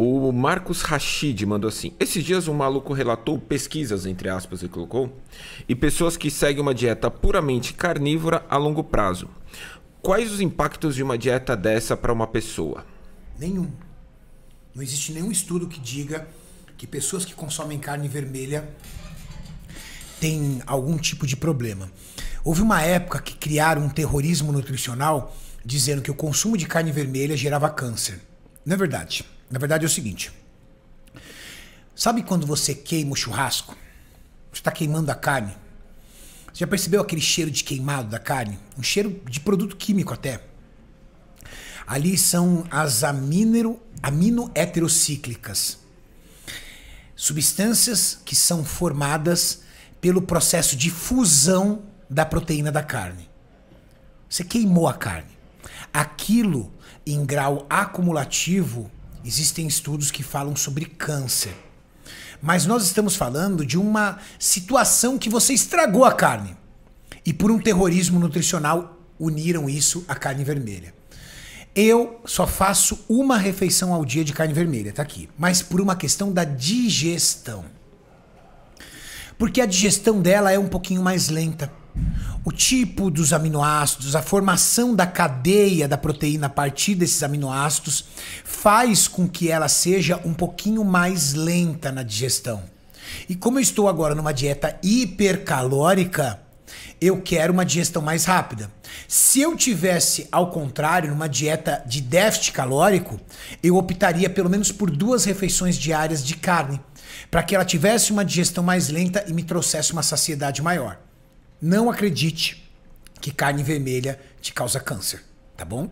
O Marcos Rashid mandou assim: Esses dias um maluco relatou pesquisas, entre aspas, e colocou, e pessoas que seguem uma dieta puramente carnívora a longo prazo. Quais os impactos de uma dieta dessa para uma pessoa? Nenhum. Não existe nenhum estudo que diga que pessoas que consomem carne vermelha têm algum tipo de problema. Houve uma época que criaram um terrorismo nutricional dizendo que o consumo de carne vermelha gerava câncer. Não é verdade. Na verdade é o seguinte. Sabe quando você queima o churrasco? Você está queimando a carne. Você já percebeu aquele cheiro de queimado da carne? Um cheiro de produto químico até. Ali são as amino, heterocíclicas. Substâncias que são formadas pelo processo de fusão da proteína da carne. Você queimou a carne. Aquilo, em grau acumulativo, Existem estudos que falam sobre câncer. Mas nós estamos falando de uma situação que você estragou a carne. E por um terrorismo nutricional uniram isso à carne vermelha. Eu só faço uma refeição ao dia de carne vermelha, tá aqui. Mas por uma questão da digestão. Porque a digestão dela é um pouquinho mais lenta o tipo dos aminoácidos, a formação da cadeia da proteína a partir desses aminoácidos faz com que ela seja um pouquinho mais lenta na digestão. E como eu estou agora numa dieta hipercalórica, eu quero uma digestão mais rápida. Se eu tivesse, ao contrário, numa dieta de déficit calórico, eu optaria pelo menos por duas refeições diárias de carne, para que ela tivesse uma digestão mais lenta e me trouxesse uma saciedade maior. Não acredite que carne vermelha te causa câncer, tá bom?